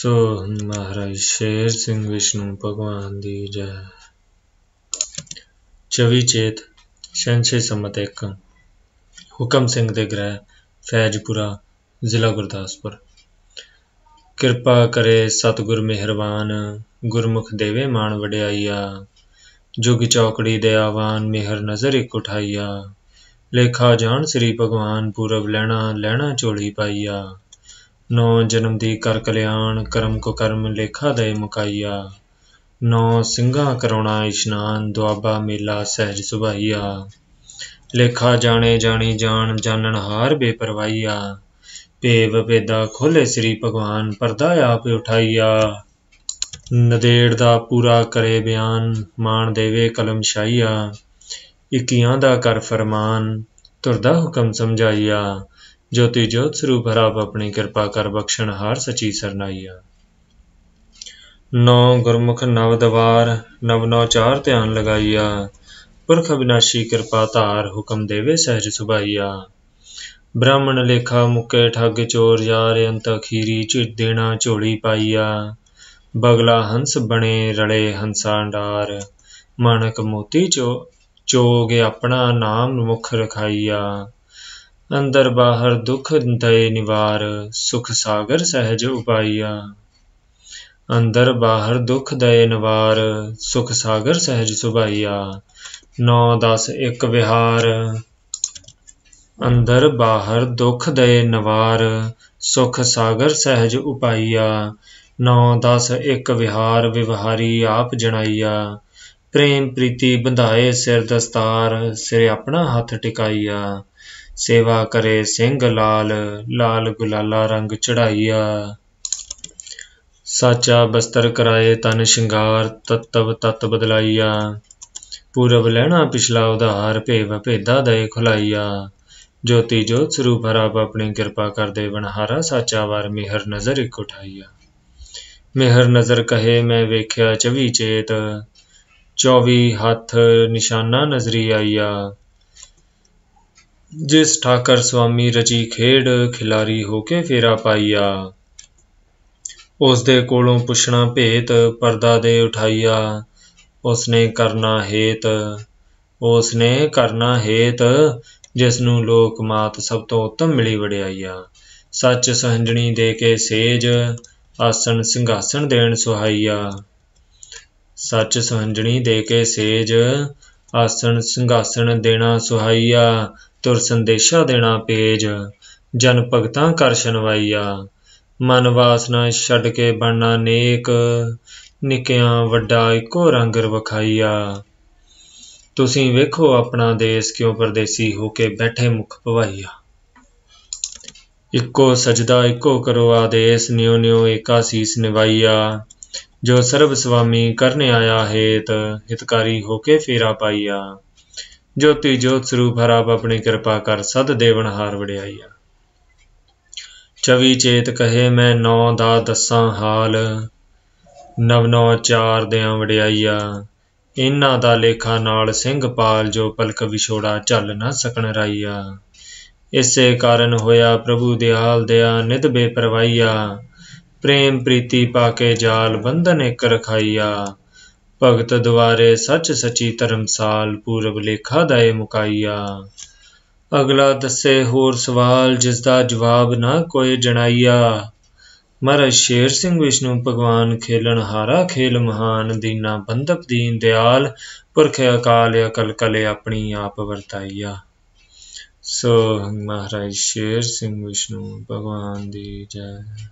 ਸੋ ਮਹਾਰਾਜ ਸ਼ੇਰ ਸਿੰਘ ਵਿਸ਼ਨੂੰ ਭਗਵਾਨ ਦੀ ਜੈ ਚਵੀ ਚੇਤ ਸ਼ੰਸ਼ੇ ਸਮਤ ਇੱਕ ਹੁਕਮ ਸਿੰਘ ਦੇ ਗ੍ਰਹਿ ਫੈਜ਼ਪੁਰਾ ਜ਼ਿਲ੍ਹਾ ਗੁਰਦਾਸਪੁਰ ਕਿਰਪਾ ਕਰੇ ਸਤਿਗੁਰ ਮਿਹਰਬਾਨ ਗੁਰਮੁਖ ਦੇਵੇ ਮਾਣ ਵਡਿਆਈਆ ਜੁਗ ਚੌਕੜੀ ਦੇ ਆਵਾਨ ਮਿਹਰ ਨਜ਼ਰ ਇਕ ਉਠਾਈਆ ਲੇਖਾ ਜਾਣ ਸ੍ਰੀ ਭਗਵਾਨ ਪੂਰਬ ਲੈਣਾ ਲੈਣਾ ਝੋਲੀ ਪਾਈਆ ਨੌ ਜਨਮ ਦੀ ਕਰ ਕਲਿਆਣ ਕਰਮ ਕੋ ਕਰਮ ਲੇਖਾ ਦੇ ਮੁਕਾਈਆ ਨੌ ਸਿੰਘਾਂ ਕਰੋਣਾ ਇਸ਼ਨਾਨ ਦੁਆਬਾ ਮੇਲਾ ਸਹਿਜ ਸੁਭਾਈਆ ਲੇਖਾ ਜਾਣੇ ਜਾਣੀ ਜਾਣ ਜਾਣਨ ਹਾਰ ਬੇਪਰਵਾਈਆ ਪੇਵ ਭੇਦਾ ਖੋਲੇ ਸ੍ਰੀ ਭਗਵਾਨ ਪਰਦਾ ਆਪ ਉਠਾਈਆ ਨਦੇੜ ਦਾ ਪੂਰਾ ਕਰੇ ਬਿਆਨ ਮਾਣ ਦੇਵੇ ਕਲਮ ਸ਼ਾਈਆ ਇਕੀਆਂ ਦਾ ਕਰ ਫਰਮਾਨ ਤੁਰਦਾ ਹੁਕਮ ਸਮਝਾਈਆ ਜੋਤੀ ਜੋਤ ਸਰੂਪ ਹਰਾਬ ਆਪਣੀ ਕਿਰਪਾ ਕਰ ਬਖਸ਼ਣ ਹਾਰ ਸਚੀ ਸਰਨਾਈਆ ਨੌ ਗੁਰਮੁਖ ਨਵ ਦਵਾਰ ਨਵ ਨੌ ਚਾਰ ਧਿਆਨ ਲਗਾਈਆ ਪੁਰਖ ਅਬਿਨਾਸ਼ੀ ਕਿਰਪਾ ਧਾਰ ਹੁਕਮ ਦੇਵੇ ਸਹਿਜ ਸੁਭਾਈਆ ਬ੍ਰਾਹਮਣ ਲੇਖਾ ਮੁਕੇ ਠੱਗ ਚੋਰ ਯਾਰ ਅੰਤ ਅਖੀਰੀ ਚ ਦੇਣਾ ਝੋਲੀ ਪਾਈਆ ਬਗਲਾ ਹੰਸ ਬਣੇ ਰਲੇ ਹੰਸਾਂ ਢਾਰ ਮਾਨਕ ਮੋਤੀ ਚੋ ਚੋਗ ਆਪਣਾ ਨਾਮ ਮੁਖ ਰਖਾਈਆ ਅੰਦਰ ਬਾਹਰ ਦੁਖ ਦਏ ਨਿਵਾਰ ਸੁਖ ਸਾਗਰ ਸਹਿਜ ਉਪਾਈਆ ਅੰਦਰ ਬਾਹਰ ਦੁਖ ਦਏ ਨਿਵਾਰ ਸੁਖ ਸਾਗਰ ਸਹਿਜ ਸੁਭਾਈਆ 9 10 ਇੱਕ ਵਿਹਾਰ ਅੰਦਰ ਬਾਹਰ ਦੁਖ ਦਏ ਨਿਵਾਰ ਸੁਖ ਸਾਗਰ ਸਹਿਜ ਉਪਾਈਆ 9 10 ਇੱਕ ਵਿਹਾਰ ਵਿਵਹਾਰੀ ਆਪ ਜਣਾਈਆ ਪ੍ਰੇਮ ਪ੍ਰੀਤੀ ਬੰਧਾਏ ਸਿਰ ਦਸਤਾਰ ਸਿਰ ਆਪਣਾ ਹੱਥ ਟਿਕਾਈਆ ਸੇਵਾ ਕਰੇ ਸਿੰਘ ਲਾਲ ਲਾਲ ਗੁਲਾਲਾ ਰੰਗ ਚੜਾਈਆ ਸਾਚਾ ਬਸਤਰ ਕਰਾਏ ਤਨ ਸ਼ਿੰਗਾਰ ਤਤਵ ਤਤ ਬਦਲਾਈਆ ਪੂਰਬ ਲੈਣਾ ਪਿਛਲਾ ਉਧਾਰ ਭੇਵ ਭੇਦਾ ਦੇ ਖੁਲਾਈਆ ਜੋਤੀ ਜੋਤ ਸਰੂਪ ਹਰਾਪ ਆਪਣੀ ਕਿਰਪਾ ਕਰਦੇ ਬਨਹਾਰਾ ਸਾਚਾ ਵਾਰ ਮਿਹਰ ਨਜ਼ਰ ਇਕ ਉਠਾਈਆ ਮਿਹਰ ਨਜ਼ਰ ਕਹੇ ਮੈਂ ਵੇਖਿਆ ਚਵੀ ਚੇਤ 24 ਹੱਥ ਨਿਸ਼ਾਨਾ ਨਜ਼ਰੀ ਆਈਆ ਜਿਸ ਠਾਕਰ ਸੁਆਮੀ ਰਜੀ ਖੇਡ ਖਿਲਾਰੀ ਹੋ ਕੇ ਫੇਰਾ ਪਾਈਆ ਉਸ ਦੇ ਕੋਲੋਂ ਪੁੱਛਣਾ ਭੇਤ ਪਰਦਾ ਦੇ ਉਠਾਈਆ ਉਸ ਨੇ ਕਰਨਾ ਹੇਤ ਉਸ ਨੇ ਕਰਨਾ ਹੇਤ ਜਿਸ ਨੂੰ ਲੋਕ ਮਾਤ ਸਭ ਤੋਂ ਉੱਤਮ ਮਿਲੀ ਵਡਿਆਈਆ ਸੱਚ ਸਹੰਜਣੀ ਦੇ ਕੇ ਸੇਜ ਆਸਣ ਸਿੰਘਾਸਣ ਦੇਣ ਸੁਹਾਈਆ ਸੱਚ ਸਹੰਜਣੀ ਦੇ ਕੇ ਸੇਜ ਆਸਣ ਸਿੰਘਾਸਣ ਦੇਣਾ ਸੁਹਾਈਆ ਤੁਰ ਸੰਦੇਸ਼ਾ ਦੇਣਾ ਪੇਜ ਜਨ ਭਗਤਾਂ ਕਰ ਸ਼ਨਵਾਈਆ ਮਨ ਵਾਸਨਾ ਛੱਡ ਕੇ ਬਣਨਾ ਨੇਕ ਨਿਕਿਆ ਵੱਡਾ ਇੱਕੋ ਰੰਗ ਰਵਖਾਈਆ ਤੁਸੀਂ ਵੇਖੋ ਆਪਣਾ ਦੇਸ ਕਿਉਂ ਪਰਦੇਸੀ ਹੋ ਕੇ ਬੈਠੇ ਮੁਖ ਭਵਾਈਆ ਇੱਕੋ ਸਜਦਾ ਇੱਕੋ ਕਰੋ ਆਦੇਸ ਨਿਉ ਨਿਉ ਏਕਾ ਸੀਸ ਨਿਵਾਈਆ ਜੋ ਸਰਬ ਸੁਆਮੀ ਕਰਨ ਆਇਆ ਹੇਤ ਹਿਤਕਾਰੀ ਹੋ ਕੇ ਫੇਰਾ ਪਾਈਆ ਜੋਤੀ ਜੋਤ ਸਰੂਪ ਹਰਾਬ ਆਪਣੀ ਕਿਰਪਾ ਕਰ ਸਦ ਦੇਵਨ ਹਾਰ ਵਡਿਆਈਆ ਚਵੀ ਚੇਤ ਕਹੇ ਮੈਂ ਨੌ ਦਾ ਦਸਾਂ ਹਾਲ ਨਵ ਨੌ ਚਾਰ ਦਿਆਂ ਵਡਿਆਈਆ ਇਹਨਾਂ ਦਾ ਲੇਖਾ ਨਾਲ ਸਿੰਘ ਪਾਲ ਜੋ ਪਲਕ ਵਿਛੋੜਾ ਚੱਲ ਨਾ ਸਕਣ ਰਾਈਆ ਇਸੇ ਕਾਰਨ ਹੋਇਆ ਪ੍ਰਭੂ ਦਿਆਲ ਦਿਆ ਨਿਤ ਬੇਪਰਵਾਈਆ ਪ੍ਰੇਮ ਪ੍ਰੀਤੀ ਪਾ ਕੇ ਜਾਲ ਬੰਧਨ ਇੱਕ ਰਖਾਈਆ ਭਗਤ ਦੁਆਰੇ ਸੱਚ ਸਚੀ ਧਰਮਸਾਲ ਪੂਰਬ ਲੇਖਾ ਦਾਏ ਮੁਕਾਈਆ ਅਗਲਾ ਦੱਸੇ ਹੋਰ ਸਵਾਲ ਜਿਸ ਦਾ ਜਵਾਬ ਨਾ ਕੋਈ ਜਣਾਈਆ ਮਹਾਰਾਜ ਸ਼ੇਰ ਸਿੰਘ ਵਿਸ਼ਨੂੰ ਭਗਵਾਨ ਖੇਲਣ ਹਾਰਾ ਖੇਲ ਮਹਾਨ ਦੀਨਾ ਬੰਦਪ ਦੀਨ ਦਿਆਲ ਪੁਰਖ ਅਕਾਲ ਅਕਲ ਕਲੇ ਆਪਣੀ ਆਪ ਵਰਤਾਈਆ ਸੋ ਮਹਾਰਾਜ ਸ਼ੇਰ ਸਿੰਘ ਵਿਸ਼ਨੂੰ ਭਗਵਾਨ ਦੀ ਜੈ